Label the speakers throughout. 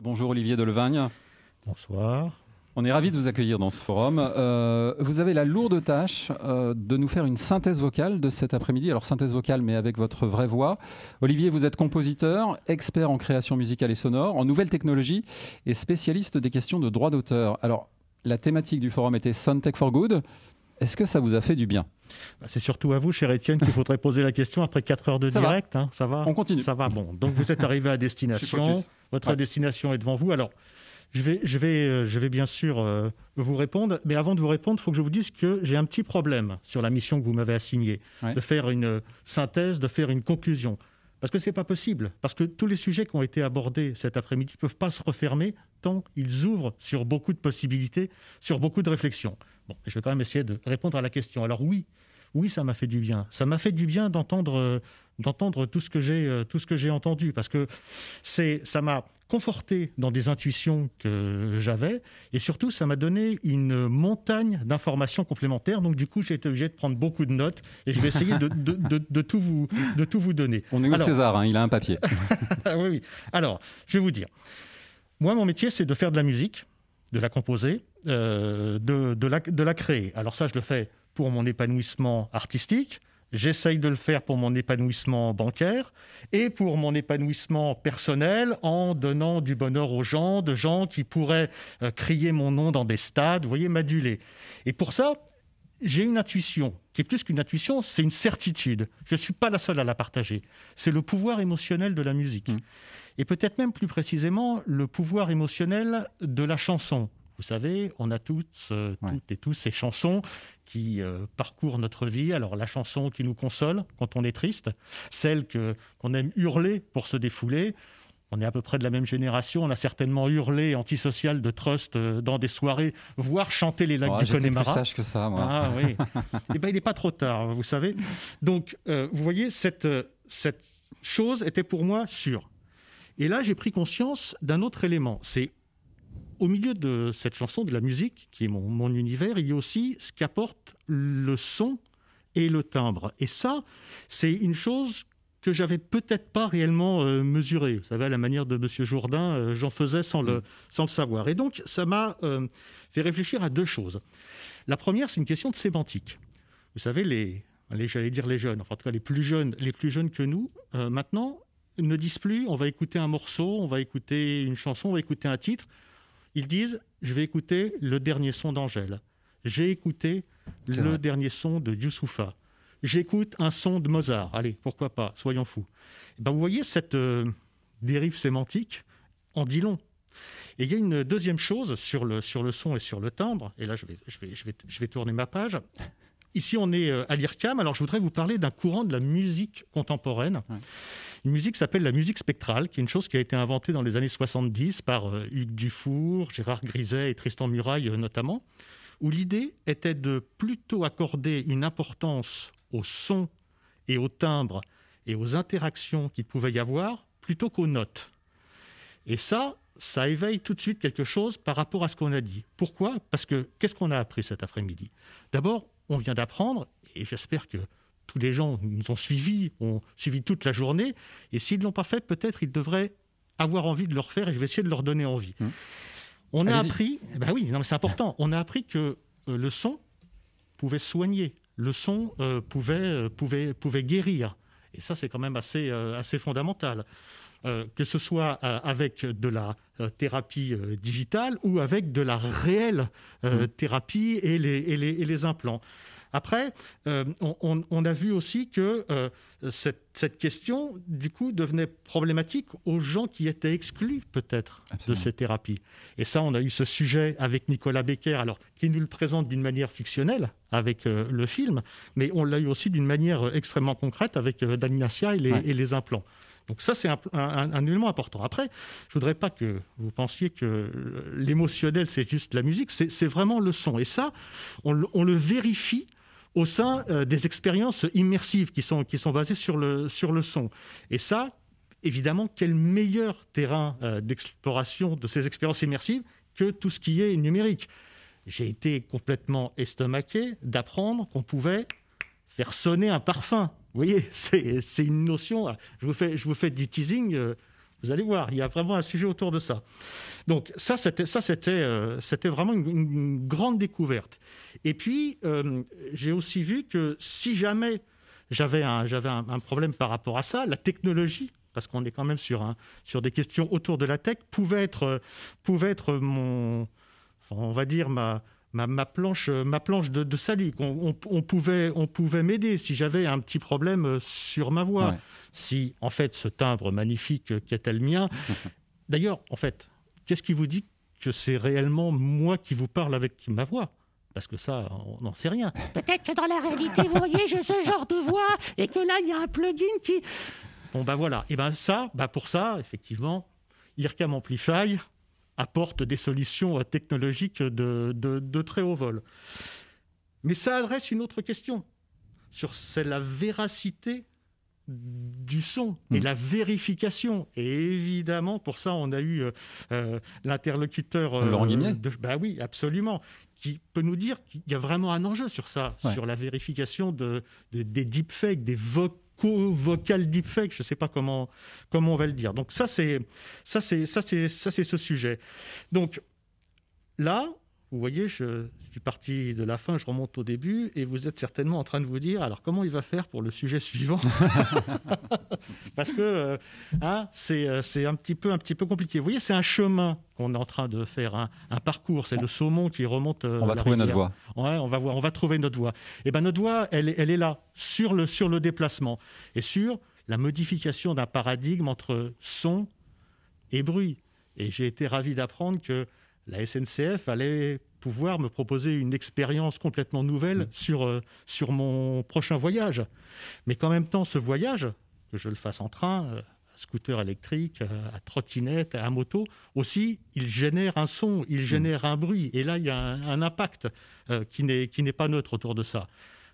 Speaker 1: Bonjour Olivier Delevagne, Bonsoir. On est ravi de vous accueillir dans ce forum. Euh, vous avez la lourde tâche euh, de nous faire une synthèse vocale de cet après-midi. Alors synthèse vocale, mais avec votre vraie voix. Olivier, vous êtes compositeur, expert en création musicale et sonore, en nouvelles technologies et spécialiste des questions de droit d'auteur. Alors la thématique du forum était suntech for Good. Est-ce que ça vous a fait du bien bah, c'est surtout à vous, cher Étienne, qu'il faudrait poser la question après 4 heures de direct. Hein, ça va On continue. Ça va, bon. Donc vous êtes arrivé à destination. Votre destination est devant vous. Alors, je vais, euh, bien sûr euh, vous répondre. Mais avant de vous répondre, il faut que je vous dise que j'ai un petit problème sur la mission que vous m'avez assignée. De faire une synthèse, de faire une conclusion. Parce que ce n'est pas possible, parce que tous les sujets qui ont été abordés cet après-midi ne peuvent pas se refermer tant ils ouvrent sur beaucoup de possibilités, sur beaucoup de réflexions. Bon, je vais quand même essayer de répondre à la question. Alors oui, oui, ça m'a fait du bien. Ça m'a fait du bien d'entendre euh, tout ce que j'ai euh, tout ce que j'ai entendu parce que ça m'a conforté dans des intuitions que j'avais et surtout ça m'a donné une montagne d'informations complémentaires donc du coup j'ai été obligé de prendre beaucoup de notes et je vais essayer de, tout vous donner on est au César hein, il a un papier oui, oui alors je vais vous dire moi mon métier c'est de faire de la musique de la composer euh, de, la, de la créer alors ça je le fais pour mon épanouissement artistique, j'essaye de le faire pour mon épanouissement bancaire et pour mon épanouissement personnel en donnant du bonheur aux gens, de gens qui pourraient euh, crier mon nom dans des stades, vous voyez, m'aduler. Et pour ça, j'ai une intuition, qui est plus qu'une intuition, c'est une certitude. Je ne suis pas la seule à la partager. C'est le pouvoir émotionnel de la musique. Mmh. Et peut-être même plus précisément, le pouvoir émotionnel de la chanson. Vous savez, on a toutes, euh, toutes et tous ces chansons qui euh, parcourent notre vie. Alors la chanson qui nous console quand on est triste, celle que qu'on aime hurler pour se défouler. On est à peu près de la même génération. On a certainement hurlé antisocial de Trust euh, dans des soirées, voire chanté les lacs oh, du Connemara. Plus sage que ça, moi. Ah oui. eh ben, il n'est pas trop tard, vous savez. Donc, vous voyez, cette, cette chose était pour moi sûre. Et là, j'ai pris conscience d'un autre élément. C'est au milieu de cette chanson, de la musique, qui est mon, univers, il y a aussi ce qu'apporte le son et le timbre. Et ça, c'est une chose que j'avais peut-être pas réellement euh, mesurée. Vous savez, à la manière de Monsieur Jourdain, euh, j'en faisais sans le, mm. sans le savoir. Et donc, ça m'a euh, fait réfléchir à deux choses. La première, c'est une question de sémantique. Vous savez, les, les j'allais dire les jeunes, en tout cas les plus jeunes, les plus jeunes que nous, maintenant, ne disent plus on va écouter un morceau, on va écouter une chanson, on va écouter un titre. Ils disent je vais écouter le dernier son d'Angèle. J'ai écouté le dernier son de Youssoufa. J'écoute un son de Mozart. Allez, pourquoi pas Soyons fous. Eh ben, vous voyez cette euh, dérive sémantique en dit long. Et il y a une deuxième chose sur le, sur le son et sur le timbre. Et là, je vais, je vais, je vais, je vais tourner ma page. Ici, on est euh, à l'IRCAM. Alors, je voudrais vous parler d'un courant de la musique contemporaine. Une musique s'appelle la musique spectrale, qui est une chose qui a été inventée dans les années 70 par euh, Hugues Dufour, Gérard Griset et Tristan Muraille euh, notamment, où l'idée était de plutôt accorder une importance aux sons et aux timbres et aux interactions qu'il pouvait y avoir plutôt qu'aux notes. Et ça, ça éveille tout de suite quelque chose par rapport à ce qu'on a dit. Pourquoi Parce que qu'est-ce qu'on a appris cet après-midi D'abord, on vient d'apprendre, et j'espère que tous les gens nous ont suivis, ont suivi toute la journée, et s'ils ne l'ont pas fait, peut-être ils devraient avoir envie de le refaire, et je vais essayer de leur donner envie. Hum. On a appris, bah oui, non, mais c'est important, on a appris que euh, le son pouvait soigner, le son euh, pouvait, euh, pouvait, pouvait guérir. Et ça, c'est quand même assez, assez fondamental. que ce soit avec de la thérapie digitale ou avec de la réelle hum. thérapie et les, et les implants. Après, euh, on, a vu aussi que euh, cette, question, du coup, devenait problématique aux gens qui étaient exclus, peut-être, de ces thérapies. Et ça, on a eu ce sujet avec Nicolas Becker, alors, qui nous le présente d'une manière fictionnelle avec euh, le film, mais on l'a eu aussi d'une manière extrêmement concrète avec Daminacia et les, et les implants. Donc ça, c'est un, élément important. Après, je voudrais pas que vous pensiez que l'émotionnel, c'est juste la musique, c'est vraiment le son. Et ça, on, on le vérifie au sein euh, des expériences immersives qui sont, qui sont basées sur le, sur le son. Et ça, évidemment, quel meilleur terrain euh, d'exploration de ces expériences immersives que tout ce qui est numérique. J'ai été complètement estomaqué d'apprendre qu'on pouvait faire sonner un parfum. Vous voyez, c'est une notion. Euh, je vous fais, je vous fais du teasing. Vous allez voir, il y a vraiment un sujet autour de ça. Donc ça, c'était ça, c'était euh, c'était vraiment une, grande découverte. Et puis euh, j'ai aussi vu que si jamais j'avais un j'avais un, problème par rapport à ça, la technologie, parce qu'on est quand même sur un, sur des questions autour de la tech, pouvait être euh, pouvait être mon on va dire ma ma, planche, euh, ma planche de, salut. On, pouvait, on pouvait m'aider si j'avais un petit problème euh, sur ma voix. Si, en fait, ce timbre magnifique euh, qui est le mien. D'ailleurs, en fait, qu'est-ce qui vous dit que c'est réellement moi qui vous parle avec ma voix parce que ça, on n'en sait rien. Peut-être que dans la réalité, vous voyez, j'ai ce genre de voix et que là, il y a un plugin qui. Bon, ben bah voilà. Et ben ça, bah pour ça, effectivement, IRCAM Amplify, apporte des solutions euh, technologiques de, très haut vol. Mais ça adresse une autre question sur c'est la véracité du son et mm. la vérification. Et évidemment, pour ça, on a eu euh, euh, l'interlocuteur Laurent bah oui, absolument, qui peut nous dire qu'il y a vraiment un enjeu sur ça, sur la vérification des deepfakes, des vocs vocal deepfake, je ne sais pas comment, comment on va le dire. Donc ça, c'est ça, c'est ça, c'est ça, c'est ce sujet. Donc là, vous voyez, je suis parti de la fin, je remonte au début, et vous êtes certainement en train de vous dire, alors comment il va faire pour le sujet suivant Parce que euh, hein, euh, c'est un petit peu un petit peu compliqué. Vous voyez, c'est un chemin qu'on est en train de faire, un, un parcours. C'est le saumon qui remonte. Euh, on va trouver notre voie. on va voir, on va trouver notre voie. Et eh ben notre voie, elle, elle est là sur le sur le déplacement et sur la modification d'un paradigme entre son et bruit. Et j'ai été ravi d'apprendre que la SNCF allait pouvoir me proposer une expérience complètement nouvelle mm. sur, euh, sur mon prochain voyage. Mais qu'en même temps, ce voyage, que je le fasse en train, euh, à scooter électrique, euh, à trottinette, à moto, aussi, il génère un son, il mm. génère un bruit. Et là, il y a un, impact qui n'est pas neutre autour de ça.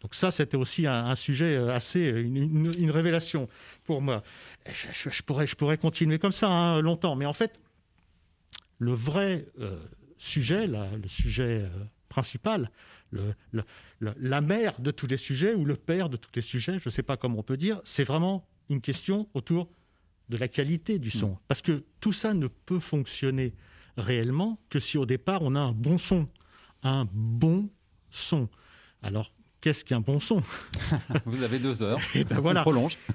Speaker 1: Donc ça, c'était aussi un, sujet assez, une, révélation pour moi. Je, pourrais, je pourrais continuer comme ça hein, longtemps, mais en fait, le vrai euh, sujet, le sujet euh, principal, la mère de tous les sujets ou le père de tous les sujets, je ne sais pas comment on peut dire, c'est vraiment une question autour de la qualité du son. Mm. Parce que tout ça ne peut fonctionner réellement que si au départ on a un bon son, un bon son. Alors qu'est-ce qu'un bon son Vous avez deux heures. et eh ben voilà.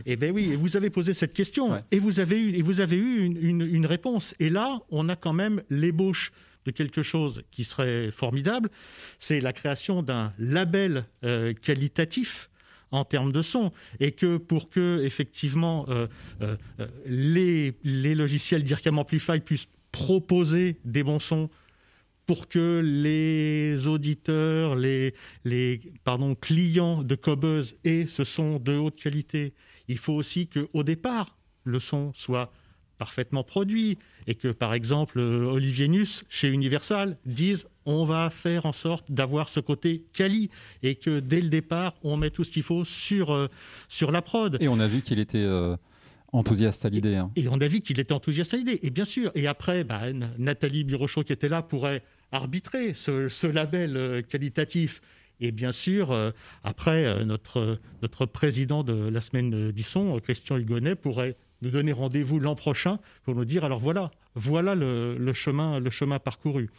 Speaker 1: Et eh ben oui, vous avez posé cette question et vous avez eu, et vous avez eu une, réponse. Et là, on a quand même l'ébauche de quelque chose qui serait formidable. C'est la création d'un label euh, qualitatif en termes de son et que pour que effectivement euh, euh, les, les logiciels d'IRCAM Amplify puissent proposer des bons sons pour que les auditeurs, les, clients de Cobuzz aient ce son de haute qualité. Il faut aussi qu'au départ, le son soit parfaitement produit et que par exemple euh, Olivier Nus chez Universal dise on va faire en sorte d'avoir ce côté quali et que dès le départ on met tout ce qu'il faut sur, euh, sur la prod. Et on a vu qu'il était... Euh, enthousiaste à l'idée. Hein. Et, on a vu qu'il était enthousiaste à l'idée. Et bien sûr, et après, bah, Nathalie Birochon qui était là pourrait arbitrer ce, label euh, qualitatif. Et bien sûr, euh, après, euh, notre, notre président de la semaine du son, Christian Hugonnet, pourrait nous donner rendez-vous l'an prochain pour nous dire alors voilà, voilà le, chemin, le chemin parcouru.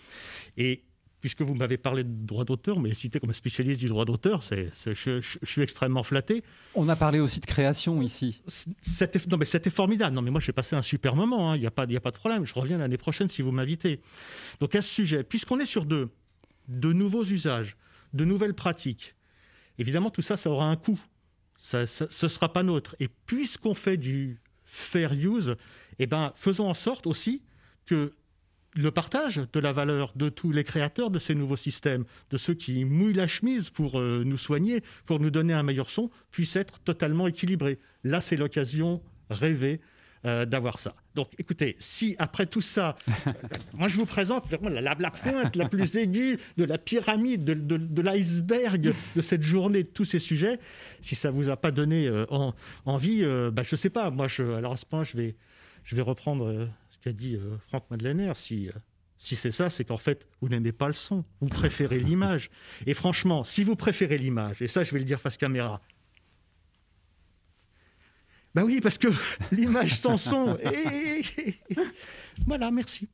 Speaker 1: Et puisque vous m'avez parlé de droit d'auteur, mais cité comme spécialiste du droit d'auteur, c'est, je, suis extrêmement flatté. On a parlé aussi de création ici. C'était, non, mais c'était formidable. Non, mais moi, j'ai passé un super moment. Hein. Il n'y a, pas, a pas de problème. Je reviens l'année prochaine si vous m'invitez. Donc, à ce sujet, puisqu'on est sur deux, de nouveaux usages, de nouvelles pratiques, évidemment, tout ça, ça aura un coût. Ça, ce ne sera pas nôtre. Et puisqu'on fait du fair use, eh ben, faisons en sorte aussi que le partage de la valeur de tous les créateurs de ces nouveaux systèmes, de ceux qui mouillent la chemise pour euh, nous soigner, pour nous donner un meilleur son, puisse être totalement équilibré. Là, c'est l'occasion rêvée euh, d'avoir ça. Donc écoutez, si après tout ça, moi je vous présente vraiment la, la, pointe la plus aiguë de la pyramide, de, l'iceberg de cette journée, de tous ces sujets, si ça ne vous a pas donné euh, envie, bah, je sais pas, moi alors à ce point je vais, je vais reprendre qu'a dit euh, Franck Madlener, Si, euh, si c'est ça, c'est qu'en fait, vous n'aimez pas le son, vous préférez l'image. Et franchement, si vous préférez l'image, et ça, je vais le dire face caméra, ben oui, parce que l'image sans son. Et... Voilà, merci.